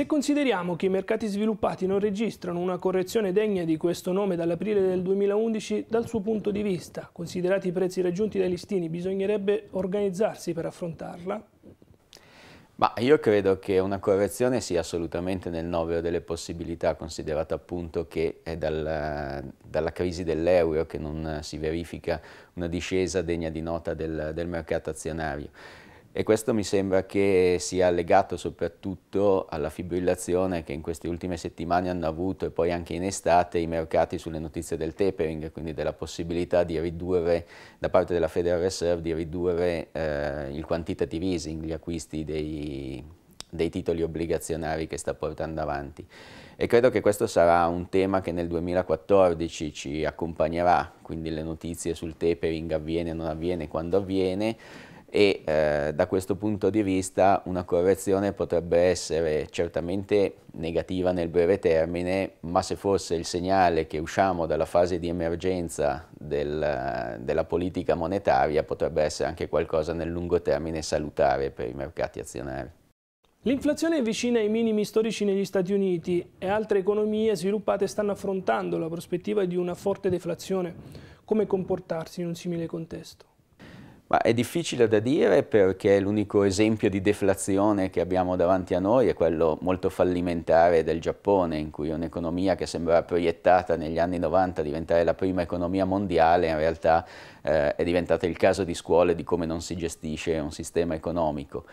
Se consideriamo che i mercati sviluppati non registrano una correzione degna di questo nome dall'aprile del 2011, dal suo punto di vista, considerati i prezzi raggiunti dai listini, bisognerebbe organizzarsi per affrontarla? Ma io credo che una correzione sia assolutamente nel novero delle possibilità, considerato appunto che è dalla, dalla crisi dell'euro che non si verifica una discesa degna di nota del, del mercato azionario e questo mi sembra che sia legato soprattutto alla fibrillazione che in queste ultime settimane hanno avuto e poi anche in estate i mercati sulle notizie del tapering, quindi della possibilità di ridurre da parte della Federal Reserve di ridurre eh, il quantitative easing, gli acquisti dei, dei titoli obbligazionari che sta portando avanti. E credo che questo sarà un tema che nel 2014 ci accompagnerà, quindi le notizie sul tapering avviene o non avviene, quando avviene, e eh, da questo punto di vista una correzione potrebbe essere certamente negativa nel breve termine, ma se fosse il segnale che usciamo dalla fase di emergenza del, eh, della politica monetaria potrebbe essere anche qualcosa nel lungo termine salutare per i mercati azionari. L'inflazione è vicina ai minimi storici negli Stati Uniti e altre economie sviluppate stanno affrontando la prospettiva di una forte deflazione. Come comportarsi in un simile contesto? Ma è difficile da dire perché l'unico esempio di deflazione che abbiamo davanti a noi è quello molto fallimentare del Giappone, in cui un'economia che sembrava proiettata negli anni 90 a diventare la prima economia mondiale, in realtà eh, è diventata il caso di scuole di come non si gestisce un sistema economico.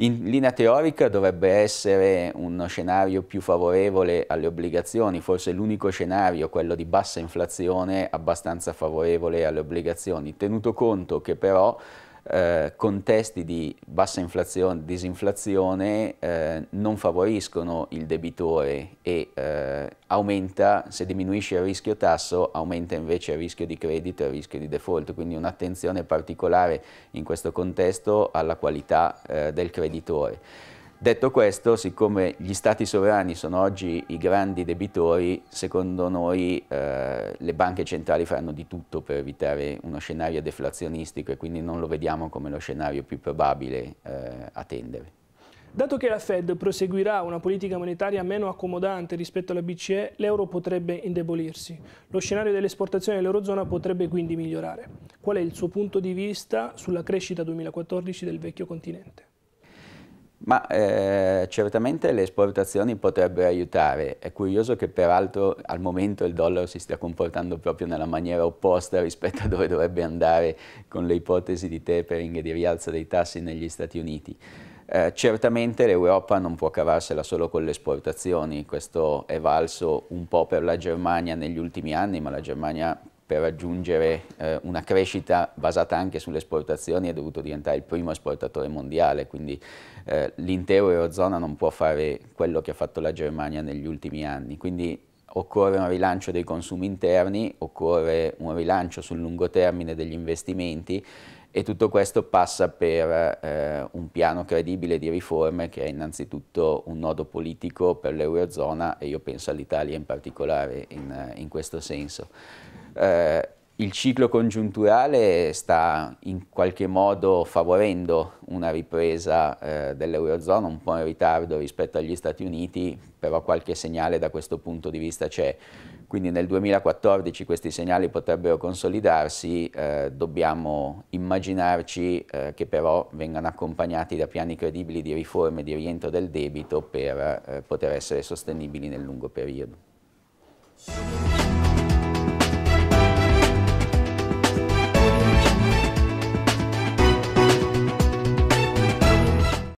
In linea teorica dovrebbe essere uno scenario più favorevole alle obbligazioni, forse l'unico scenario, quello di bassa inflazione, abbastanza favorevole alle obbligazioni, tenuto conto che però eh, contesti di bassa inflazione, disinflazione eh, non favoriscono il debitore e eh, aumenta, se diminuisce il rischio tasso, aumenta invece il rischio di credito e il rischio di default, quindi un'attenzione particolare in questo contesto alla qualità eh, del creditore. Detto questo, siccome gli stati sovrani sono oggi i grandi debitori, secondo noi eh, le banche centrali faranno di tutto per evitare uno scenario deflazionistico e quindi non lo vediamo come lo scenario più probabile eh, a tendere. Dato che la Fed proseguirà una politica monetaria meno accomodante rispetto alla BCE, l'euro potrebbe indebolirsi. Lo scenario dell'esportazione dell'Eurozona potrebbe quindi migliorare. Qual è il suo punto di vista sulla crescita 2014 del vecchio continente? Ma eh, certamente le esportazioni potrebbero aiutare, è curioso che peraltro al momento il dollaro si stia comportando proprio nella maniera opposta rispetto a dove dovrebbe andare con le ipotesi di tapering e di rialzo dei tassi negli Stati Uniti. Eh, certamente l'Europa non può cavarsela solo con le esportazioni, questo è valso un po' per la Germania negli ultimi anni, ma la Germania per raggiungere eh, una crescita basata anche sulle esportazioni è dovuto diventare il primo esportatore mondiale, quindi eh, l'intero Eurozona non può fare quello che ha fatto la Germania negli ultimi anni, quindi occorre un rilancio dei consumi interni, occorre un rilancio sul lungo termine degli investimenti e tutto questo passa per eh, un piano credibile di riforme che è innanzitutto un nodo politico per l'Eurozona e io penso all'Italia in particolare in, in questo senso. Eh, il ciclo congiunturale sta in qualche modo favorendo una ripresa eh, dell'Eurozona, un po' in ritardo rispetto agli Stati Uniti, però qualche segnale da questo punto di vista c'è. Quindi nel 2014 questi segnali potrebbero consolidarsi, eh, dobbiamo immaginarci eh, che però vengano accompagnati da piani credibili di riforme di rientro del debito per eh, poter essere sostenibili nel lungo periodo.